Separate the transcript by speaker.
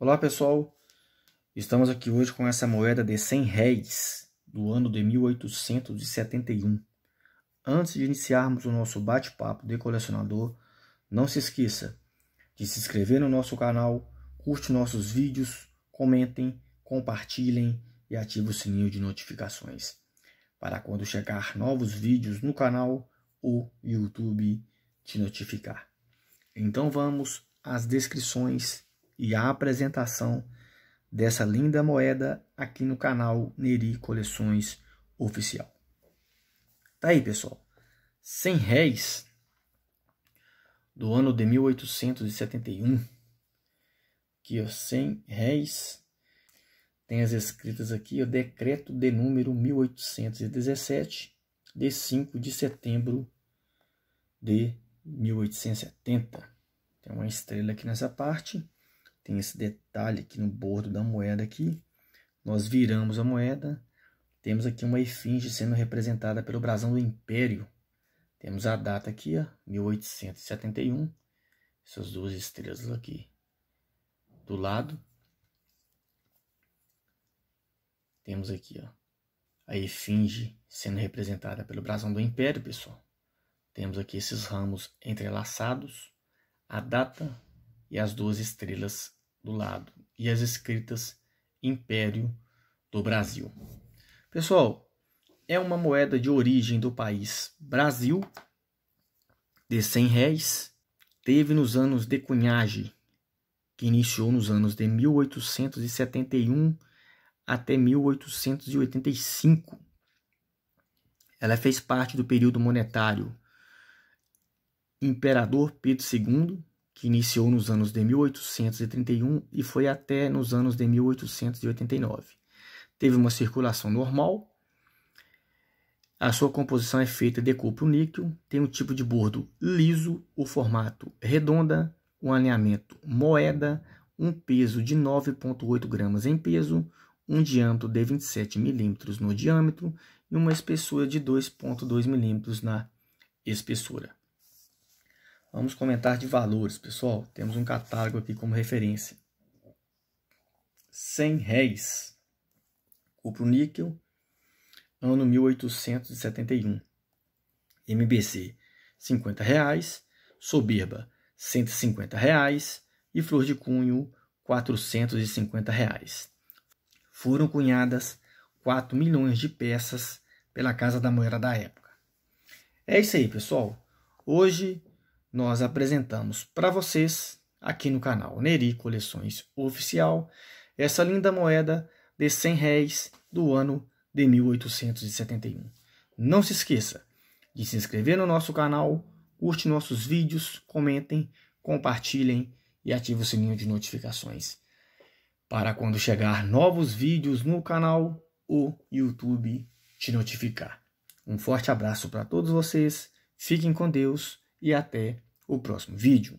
Speaker 1: Olá pessoal, estamos aqui hoje com essa moeda de 100 réis do ano de 1871. Antes de iniciarmos o nosso bate-papo de colecionador, não se esqueça de se inscrever no nosso canal, curte nossos vídeos, comentem, compartilhem e ative o sininho de notificações para quando chegar novos vídeos no canal, o YouTube te notificar. Então vamos às descrições e a apresentação dessa linda moeda aqui no canal Neri Coleções Oficial. Tá aí, pessoal. 100 réis do ano de 1871. Aqui, ó, 100 réis. Tem as escritas aqui, o decreto de número 1817, de 5 de setembro de 1870. Tem uma estrela aqui nessa parte. Tem esse detalhe aqui no bordo da moeda aqui. Nós viramos a moeda. Temos aqui uma efígie sendo representada pelo brasão do Império. Temos a data aqui, ó, 1871. Essas duas estrelas aqui do lado. Temos aqui, ó, a efígie sendo representada pelo brasão do Império, pessoal. Temos aqui esses ramos entrelaçados, a data e as duas estrelas do lado e as escritas Império do Brasil. Pessoal, é uma moeda de origem do país Brasil de 100 réis. Teve nos anos de cunhagem, que iniciou nos anos de 1871 até 1885. Ela fez parte do período monetário Imperador Pedro II, que iniciou nos anos de 1831 e foi até nos anos de 1889. Teve uma circulação normal. A sua composição é feita de cupro níquel, tem um tipo de bordo liso, o formato redonda, um alinhamento moeda, um peso de 9,8 gramas em peso, um diâmetro de 27 milímetros no diâmetro e uma espessura de 2,2 milímetros na espessura. Vamos comentar de valores, pessoal. Temos um catálogo aqui como referência. 100 réis. Cupro níquel, ano 1871. MBC, 50 reais. Soberba, 150 reais. E flor de cunho, 450 reais. Foram cunhadas 4 milhões de peças pela Casa da Moeda da época. É isso aí, pessoal. Hoje nós apresentamos para vocês aqui no canal Neri Coleções Oficial essa linda moeda de 100 réis do ano de 1871. Não se esqueça de se inscrever no nosso canal, curte nossos vídeos, comentem, compartilhem e ative o sininho de notificações para quando chegar novos vídeos no canal, o YouTube te notificar. Um forte abraço para todos vocês, fiquem com Deus e até o próximo vídeo.